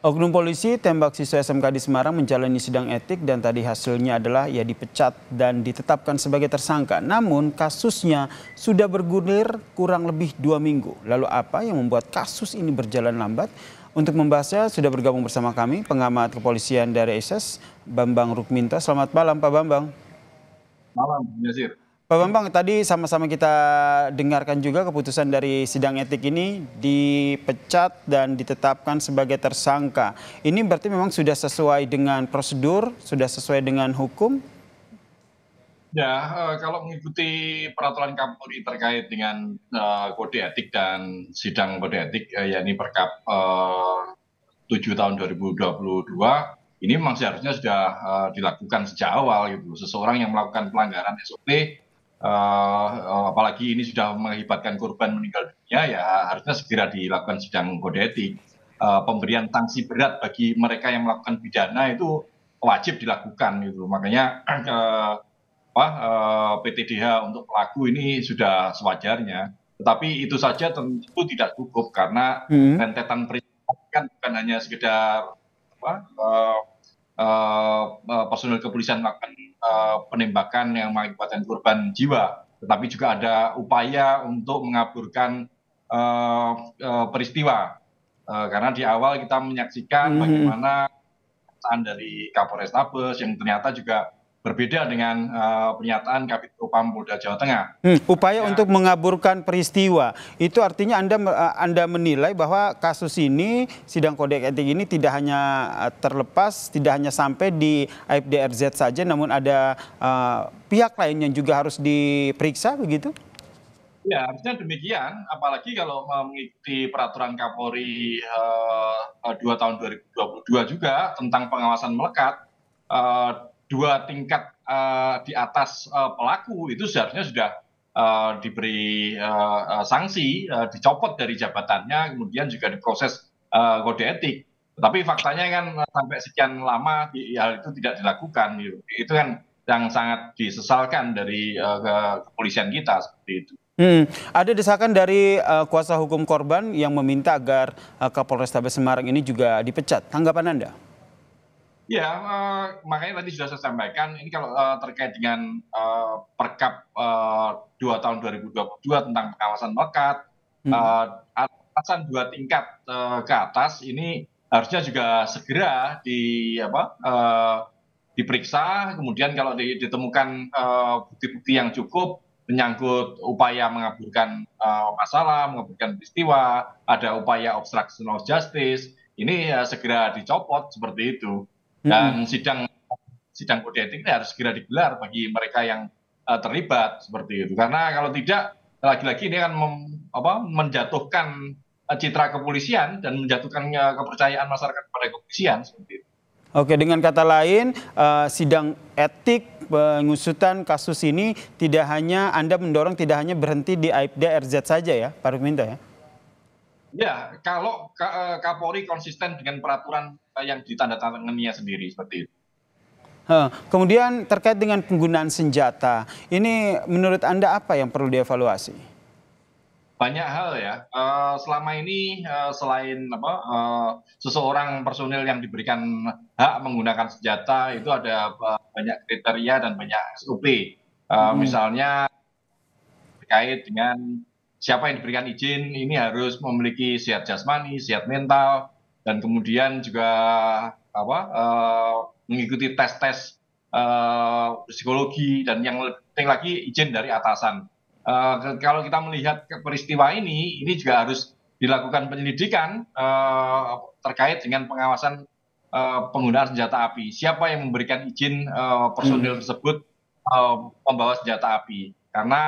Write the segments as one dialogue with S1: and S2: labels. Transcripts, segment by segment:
S1: Oknum polisi tembak siswa SMK di Semarang menjalani sidang etik dan tadi hasilnya adalah ia dipecat dan ditetapkan sebagai tersangka. Namun kasusnya sudah bergulir kurang lebih dua minggu. Lalu apa yang membuat kasus ini berjalan lambat? Untuk membahasnya sudah bergabung bersama kami pengamat kepolisian dari SS, Bambang Rukminta. Selamat malam Pak Bambang.
S2: Malam, Yazir.
S1: Pak Bambang, tadi sama-sama kita dengarkan juga keputusan dari sidang etik ini dipecat dan ditetapkan sebagai tersangka. Ini berarti memang sudah sesuai dengan prosedur, sudah sesuai dengan hukum?
S2: Ya, eh, kalau mengikuti peraturan Kapolri terkait dengan eh, kode etik dan sidang kode etik, eh, yakni Perkap 7 tahun 2022, ini memang seharusnya sudah dilakukan sejak awal gitu. Seseorang yang melakukan pelanggaran SOP Eh, eh, apalagi ini sudah mengakibatkan korban meninggal dunia ya harusnya segera dilakukan sidang kode etik. Eh, pemberian sanksi berat bagi mereka yang melakukan pidana itu wajib dilakukan Itu Makanya apa PTDH untuk pelaku ini sudah sewajarnya. Tetapi itu saja tentu tidak cukup karena hmm. rentetan peristiwa kan bukan hanya sekedar apa, uh, personil kepolisian melakukan uh, penembakan yang mengakibatkan korban jiwa, tetapi juga ada upaya untuk mengaburkan uh, uh, peristiwa. Uh, karena di awal kita menyaksikan mm -hmm. bagaimana dari Tabes yang ternyata juga berbeda dengan uh, pernyataan Kabit Propam Polda Jawa Tengah.
S1: Hmm, upaya ya. untuk mengaburkan peristiwa itu artinya Anda uh, Anda menilai bahwa kasus ini sidang kode etik ini tidak hanya eh, terlepas, tidak hanya sampai di IPDRZ saja namun ada uh, pihak lain yang juga harus diperiksa begitu?
S2: Ya, harusnya demikian. Apalagi kalau mengikuti peraturan Kapolri dua uh, 2 tahun 2022 juga tentang pengawasan melekat uh, dua tingkat eh, di atas eh, pelaku itu seharusnya sudah eh, diberi sanksi, dicopot dari jabatannya, kemudian juga diproses kode etik. Tapi faktanya kan sampai sekian lama hal itu tidak dilakukan. Itu kan yang sangat disesalkan dari kepolisian kita seperti itu.
S1: Hmm, ada desakan dari uh, kuasa hukum korban yang meminta agar uh, Tabes Semarang ini juga dipecat. Tanggapan Anda?
S2: Ya, uh, makanya tadi sudah saya sampaikan, ini kalau uh, terkait dengan uh, eh, perkap uh, 2 tahun 2022 tentang pengawasan melekat, hmm. uh, atasan dua tingkat uh, ke atas ini harusnya juga segera di apa uh, diperiksa, kemudian kalau ditemukan bukti-bukti uh, yang cukup menyangkut upaya mengaburkan uh, masalah, mengaburkan peristiwa, ada upaya obstruction of justice, ini uh, segera dicopot seperti itu dan sidang sidang kode etik ini harus segera digelar bagi mereka yang eh, terlibat seperti itu karena kalau tidak lagi-lagi ini akan mem, apa, menjatuhkan eh, citra kepolisian dan menjatuhkan kepercayaan masyarakat kepada kepolisian seperti itu.
S1: Oke, dengan kata lain, uh, sidang etik pengusutan kasus ini tidak hanya Anda mendorong tidak hanya berhenti di Aibda RZ saja ya, Pak Ruminta ya?
S2: Ya, kalau Kapolri konsisten dengan peraturan yang ditandatangannya sendiri seperti itu.
S1: Kemudian terkait dengan penggunaan senjata, ini menurut Anda apa yang perlu dievaluasi?
S2: Banyak hal ya. Eh, selama ini eh, selain apa eh, seseorang personil yang diberikan hak menggunakan senjata itu ada banyak kriteria dan banyak SOP. hmm. Misalnya terkait dengan siapa yang diberikan izin ini harus memiliki sehat jasmani, sehat mental, dan kemudian juga eh, mengikuti tes tes eh, psikologi dan yang penting lagi izin dari atasan. Eh, kalau kita melihat peristiwa ini, ini juga harus dilakukan penyelidikan terkait dengan pengawasan penggunaan senjata api. Siapa yang memberikan izin personil hmm. tersebut membawa senjata api? Karena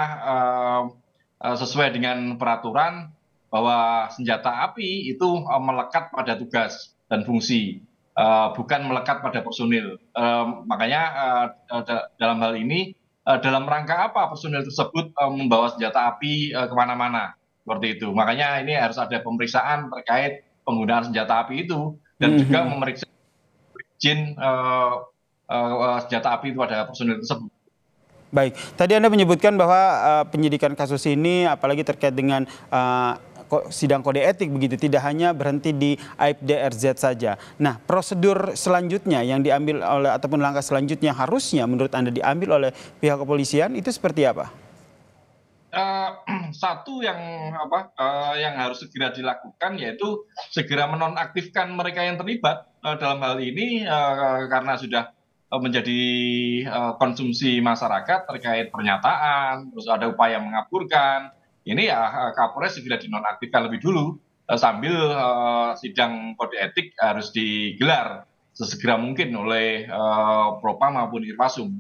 S2: sesuai dengan peraturan bahwa senjata api itu eh, melekat pada tugas dan fungsi eh, bukan melekat pada personil makanya eh, dalam hal ini dalam rangka apa personil tersebut membawa senjata api kemana-mana seperti itu makanya ini harus ada pemeriksaan terkait penggunaan senjata api itu dan hmm, juga hmm. memeriksa izin senjata api itu pada personil
S1: tersebut Baik, tadi Anda menyebutkan bahwa uh, penyidikan kasus ini apalagi terkait dengan sidang kode etik begitu, tidak hanya berhenti di aib DRZ saja. Nah, prosedur selanjutnya yang diambil oleh ataupun langkah selanjutnya harusnya menurut Anda diambil oleh pihak kepolisian itu seperti apa?
S2: Uh, satu yang apa uh, yang harus segera dilakukan yaitu segera menonaktifkan mereka yang terlibat uh, dalam hal ini uh, karena sudah menjadi konsumsi masyarakat terkait pernyataan, terus ada upaya mengaburkan, ini ya eh, kapolres segera dinonaktifkan lebih dulu eh, sambil eh, sidang kode etik harus digelar sesegera mungkin oleh Propam maupun Irwasum.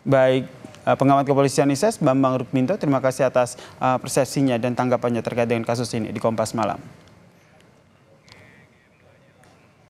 S1: Baik, pengamat kepolisian ISIS e Bambang Rukminto, terima kasih atas persepsinya dan tanggapannya terkait dengan kasus ini di Kompas Malam.